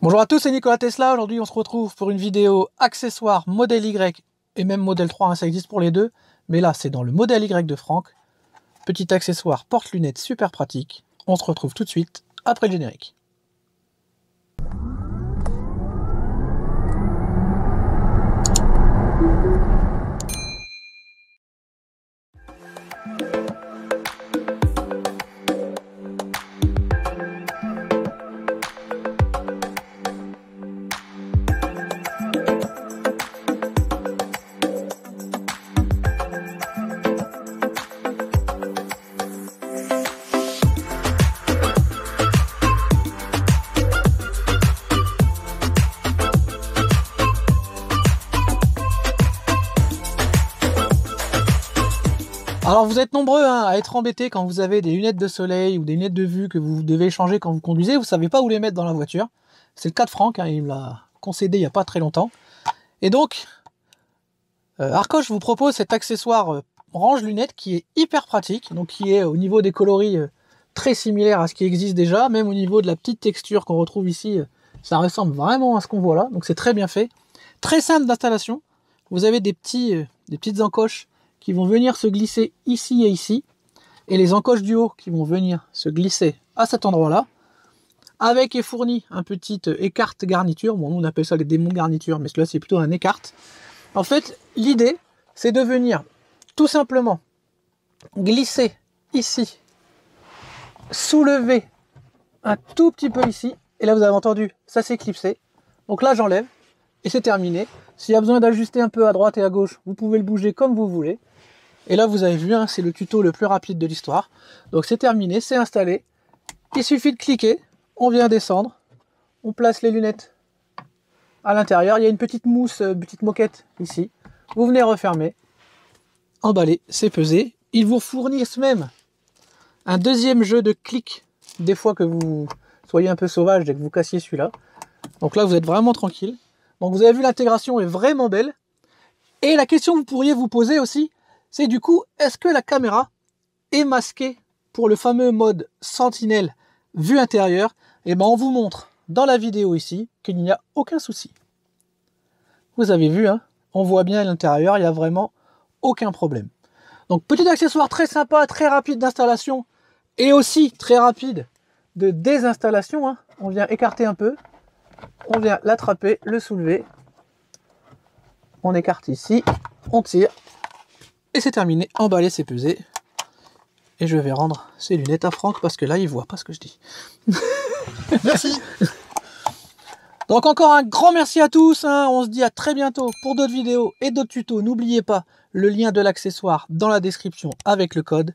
Bonjour à tous, c'est Nicolas Tesla. Aujourd'hui, on se retrouve pour une vidéo accessoire modèle Y et même modèle 3, hein, ça existe pour les deux. Mais là, c'est dans le modèle Y de Franck. Petit accessoire porte-lunettes super pratique. On se retrouve tout de suite après le générique. Alors vous êtes nombreux hein, à être embêtés quand vous avez des lunettes de soleil ou des lunettes de vue que vous devez changer quand vous conduisez, vous savez pas où les mettre dans la voiture. C'est le cas de Franck, hein, il me l'a concédé il n'y a pas très longtemps. Et donc, euh, Arcoche vous propose cet accessoire orange euh, range lunettes qui est hyper pratique, donc qui est au niveau des coloris euh, très similaire à ce qui existe déjà, même au niveau de la petite texture qu'on retrouve ici, ça ressemble vraiment à ce qu'on voit là, donc c'est très bien fait. Très simple d'installation, vous avez des, petits, des petites encoches qui vont venir se glisser ici et ici, et les encoches du haut qui vont venir se glisser à cet endroit-là, avec et fourni un petit euh, écarte garniture. Bon, on appelle ça les démons garniture, mais cela c'est plutôt un écarte. En fait, l'idée, c'est de venir tout simplement glisser ici, soulever un tout petit peu ici, et là vous avez entendu, ça s'est Donc là j'enlève, et c'est terminé. S'il y a besoin d'ajuster un peu à droite et à gauche, vous pouvez le bouger comme vous voulez. Et là, vous avez vu, hein, c'est le tuto le plus rapide de l'histoire. Donc c'est terminé, c'est installé. Il suffit de cliquer, on vient descendre, on place les lunettes à l'intérieur. Il y a une petite mousse, une euh, petite moquette ici. Vous venez refermer, emballer, c'est pesé. Ils vous fournissent même un deuxième jeu de clics des fois que vous soyez un peu sauvage dès que vous cassiez celui-là. Donc là, vous êtes vraiment tranquille. Donc vous avez vu, l'intégration est vraiment belle. Et la question que vous pourriez vous poser aussi, c'est du coup, est-ce que la caméra est masquée pour le fameux mode sentinelle vue intérieure Eh bien, on vous montre dans la vidéo ici qu'il n'y a aucun souci. Vous avez vu, hein, on voit bien à l'intérieur, il n'y a vraiment aucun problème. Donc, petit accessoire très sympa, très rapide d'installation et aussi très rapide de désinstallation. Hein. On vient écarter un peu, on vient l'attraper, le soulever, on écarte ici, on tire c'est terminé, emballé, c'est pesé. Et je vais rendre ces lunettes à Franck parce que là, il voit pas ce que je dis. Merci. Donc encore un grand merci à tous. Hein. On se dit à très bientôt pour d'autres vidéos et d'autres tutos. N'oubliez pas le lien de l'accessoire dans la description avec le code.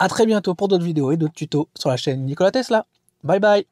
À très bientôt pour d'autres vidéos et d'autres tutos sur la chaîne Nicolas Tesla. Bye bye